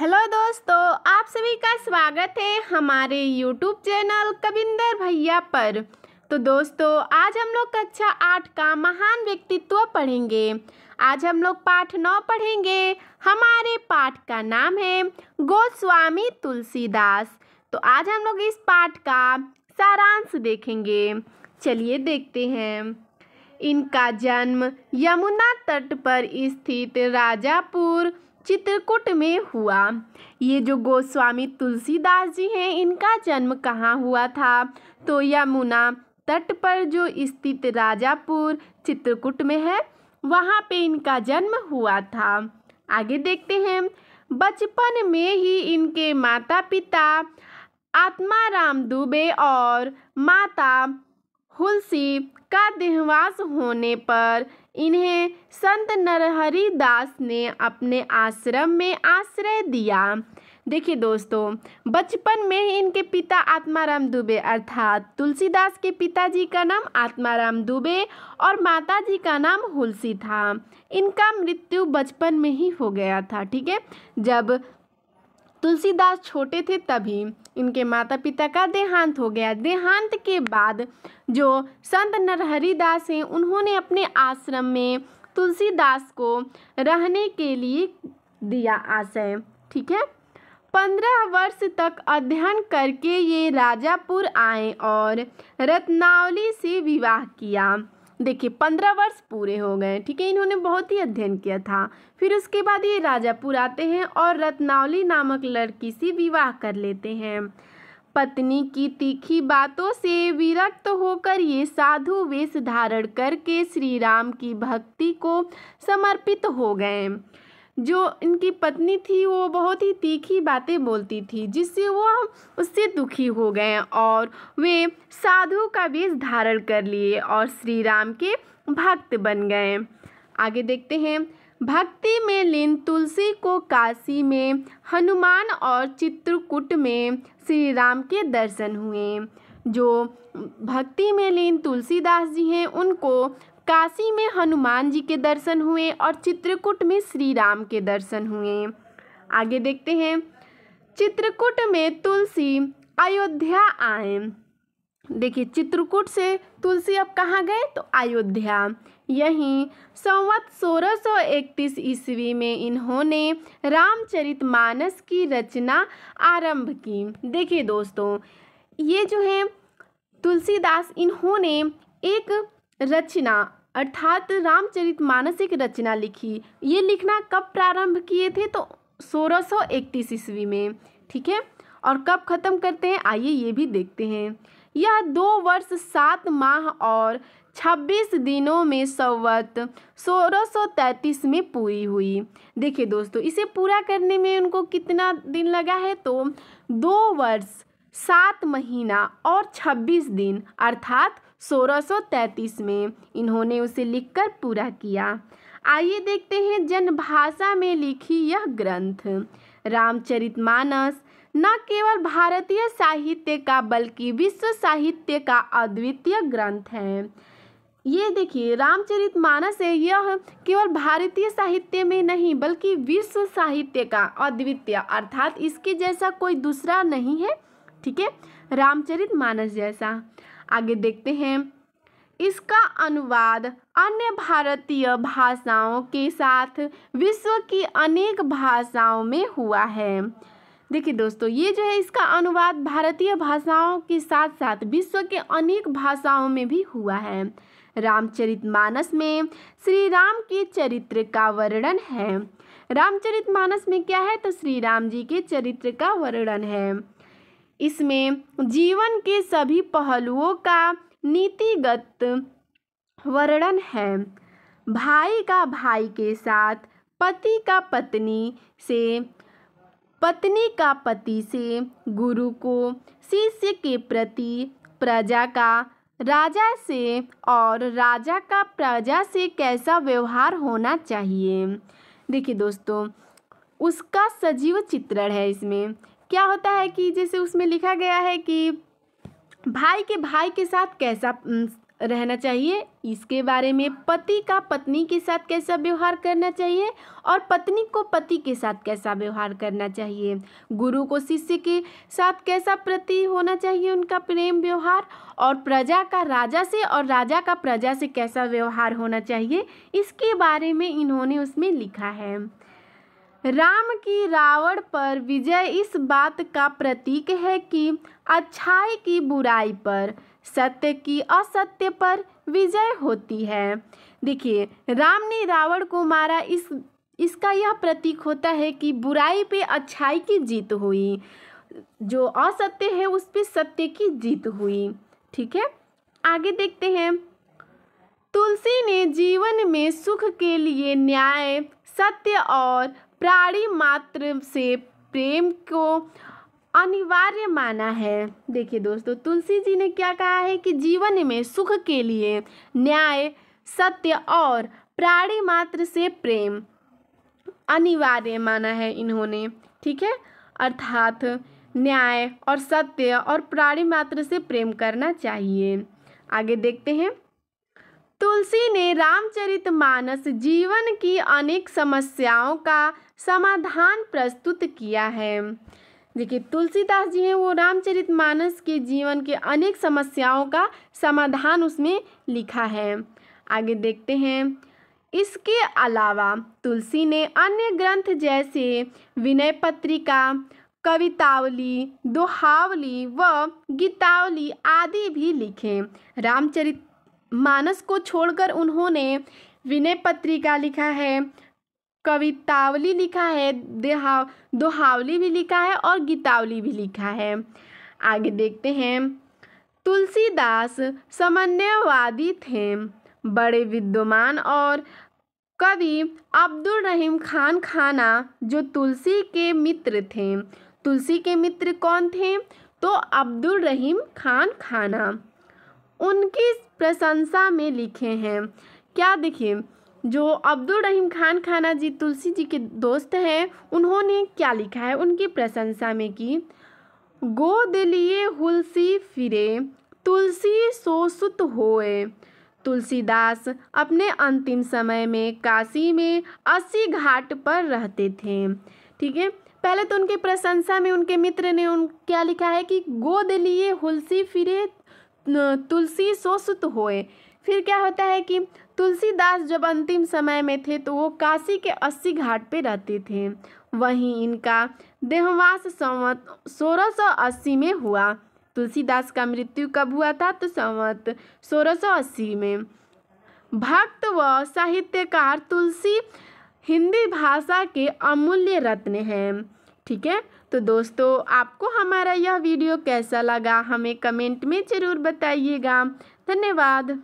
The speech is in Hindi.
हेलो दोस्तों आप सभी का स्वागत है हमारे यूट्यूब चैनल कविंदर भैया पर तो दोस्तों आज हम लोग कक्षा आठ का महान व्यक्तित्व पढ़ेंगे आज हम लोग पाठ नौ पढ़ेंगे हमारे पाठ का नाम है गोस्वामी तुलसीदास तो आज हम लोग इस पाठ का सारांश देखेंगे चलिए देखते हैं इनका जन्म यमुना तट पर स्थित राजापुर चित्रकूट में हुआ ये जो गोस्वामी तुलसीदास जी हैं इनका जन्म कहाँ हुआ था तो यमुना तट पर जो स्थित राजापुर चित्रकूट में है वहाँ पे इनका जन्म हुआ था आगे देखते हैं बचपन में ही इनके माता पिता आत्माराम दुबे और माता हुलसी का देहवास होने पर इन्हें संत नरहरि दास ने अपने आश्रम में आश्रय दिया देखिए दोस्तों बचपन में ही इनके पिता आत्माराम दुबे अर्थात तुलसीदास के पिताजी का नाम आत्माराम दुबे और माताजी का नाम हुलसी था इनका मृत्यु बचपन में ही हो गया था ठीक है जब तुलसीदास छोटे थे तभी इनके माता पिता का देहांत हो गया देहांत के बाद जो संत नरहरिदास हैं उन्होंने अपने आश्रम में तुलसीदास को रहने के लिए दिया आशय ठीक है पंद्रह वर्ष तक अध्ययन करके ये राजापुर आए और रत्नावली से विवाह किया देखिए पंद्रह वर्ष पूरे हो गए ठीक है इन्होंने बहुत ही अध्ययन किया था फिर उसके बाद ये राजापुर आते हैं और रत्नावली नामक लड़की से विवाह कर लेते हैं पत्नी की तीखी बातों से विरक्त होकर ये साधु वेश धारण करके श्री राम की भक्ति को समर्पित हो गए जो इनकी पत्नी थी वो बहुत ही तीखी बातें बोलती थी जिससे वो उससे दुखी हो गए और वे साधु का वेश धारण कर लिए और श्री राम के भक्त बन गए आगे देखते हैं भक्ति में लीन तुलसी को काशी में हनुमान और चित्रकूट में श्री राम के दर्शन हुए जो भक्ति में लीन तुलसीदास जी हैं उनको काशी में हनुमान जी के दर्शन हुए और चित्रकूट में श्री राम के दर्शन हुए आगे देखते हैं चित्रकूट में तुलसी अयोध्या आए देखिए चित्रकूट से तुलसी अब कहाँ गए तो अयोध्या यहीं संवत सोलह सौ इकतीस ईस्वी में इन्होंने रामचरितमानस की रचना आरंभ की देखिए दोस्तों ये जो है तुलसीदास इन्होंने एक रचना अर्थात रामचरित मानस एक रचना लिखी ये लिखना कब प्रारंभ किए थे तो सोलह सौ इकतीस ईस्वी में ठीक है और कब ख़त्म करते हैं आइए ये भी देखते हैं यह दो वर्ष सात माह और छब्बीस दिनों में सवत सोलह सौ तैंतीस में पूरी हुई देखिए दोस्तों इसे पूरा करने में उनको कितना दिन लगा है तो दो वर्ष सात महीना और छब्बीस दिन अर्थात 1633 में इन्होंने उसे लिखकर पूरा किया आइए देखते हैं जनभाषा में लिखी यह ग्रंथ रामचरितमानस न केवल भारतीय साहित्य का बल्कि विश्व साहित्य का अद्वितीय ग्रंथ है ये देखिए रामचरितमानस है यह केवल भारतीय साहित्य में नहीं बल्कि विश्व साहित्य का अद्वितीय अर्थात इसके जैसा कोई दूसरा नहीं है ठीक है रामचरित मानस जैसा आगे देखते हैं इसका अनुवाद अन्य भारतीय भाषाओं के साथ विश्व की अनेक भाषाओं में हुआ है देखिए दोस्तों ये जो है इसका अनुवाद भारतीय भाषाओं के साथ साथ विश्व के अनेक भाषाओं में भी हुआ है रामचरितमानस में श्री राम के चरित्र का वर्णन है रामचरितमानस में क्या है तो श्री राम जी के चरित्र का वर्णन है इसमें जीवन के सभी पहलुओं का नीतिगत वर्णन है भाई का भाई के साथ पति का पत्नी से पत्नी का पति से गुरु को शिष्य के प्रति प्रजा का राजा से और राजा का प्रजा से कैसा व्यवहार होना चाहिए देखिए दोस्तों उसका सजीव चित्रण है इसमें क्या होता है कि जैसे उसमें लिखा गया है कि भाई के भाई के साथ कैसा रहना चाहिए इसके बारे में पति का पत्नी के साथ कैसा व्यवहार करना चाहिए और पत्नी को पति के साथ कैसा व्यवहार करना चाहिए गुरु को शिष्य के साथ कैसा प्रति होना चाहिए उनका प्रेम व्यवहार और प्रजा का राजा से और राजा का प्रजा से कैसा व्यवहार होना चाहिए इसके बारे में इन्होंने उसमें लिखा है राम की रावण पर विजय इस बात का प्रतीक है कि अच्छाई की बुराई पर सत्य की असत्य पर विजय होती है देखिए राम ने रावण को मारा इस इसका यह प्रतीक होता है कि बुराई पे अच्छाई की जीत हुई जो असत्य है उस पे सत्य की जीत हुई ठीक है आगे देखते हैं तुलसी ने जीवन में सुख के लिए न्याय सत्य और प्राणी मात्र से प्रेम को अनिवार्य माना है देखिए दोस्तों तुलसी जी ने क्या कहा है कि जीवन में सुख के लिए न्याय सत्य और प्राणी मात्र से प्रेम अनिवार्य माना है इन्होंने ठीक है अर्थात न्याय और सत्य और प्राणी मात्र से प्रेम करना चाहिए आगे देखते हैं तुलसी ने रामचरित मानस जीवन की अनेक समस्याओं का समाधान प्रस्तुत किया है देखिए तुलसीदास जी हैं वो रामचरित मानस के जीवन के अनेक समस्याओं का समाधान उसमें लिखा है आगे देखते हैं इसके अलावा तुलसी ने अन्य ग्रंथ जैसे विनय पत्रिका कवितावली दोहावली व गीतावली आदि भी लिखे रामचरित मानस को छोड़कर उन्होंने विनय पत्रिका लिखा है कवितावली लिखा है देहा दोहावली भी लिखा है और गीतावली भी लिखा है आगे देखते हैं तुलसीदास समन्वयवादी थे बड़े विद्वान और कवि अब्दुल रहीम खान खाना जो तुलसी के मित्र थे तुलसी के मित्र कौन थे तो अब्दुल रहीम खान खाना उनकी प्रशंसा में लिखे हैं क्या देखिए जो अब्दुल रहीम खान खाना जी तुलसी जी के दोस्त हैं उन्होंने क्या लिखा है उनकी प्रशंसा में की गो लिए हुलसी फिरे तुलसी सोसुत होए तुलसीदास अपने अंतिम समय में काशी में अस्सी घाट पर रहते थे ठीक है पहले तो उनके प्रशंसा में उनके मित्र ने उन क्या लिखा है कि गोद लिए हुलसी फिरे तुलसी सोसुत होए फिर क्या होता है कि तुलसीदास जब अंतिम समय में थे तो वो काशी के अस्सी घाट पे रहते थे वहीं इनका देहवास संवत सोलह सौ अस्सी में हुआ तुलसीदास का मृत्यु कब हुआ था तो संवत सोलह सौ अस्सी में भक्त व साहित्यकार तुलसी हिंदी भाषा के अमूल्य रत्न हैं ठीक है तो दोस्तों आपको हमारा यह वीडियो कैसा लगा हमें कमेंट में ज़रूर बताइएगा धन्यवाद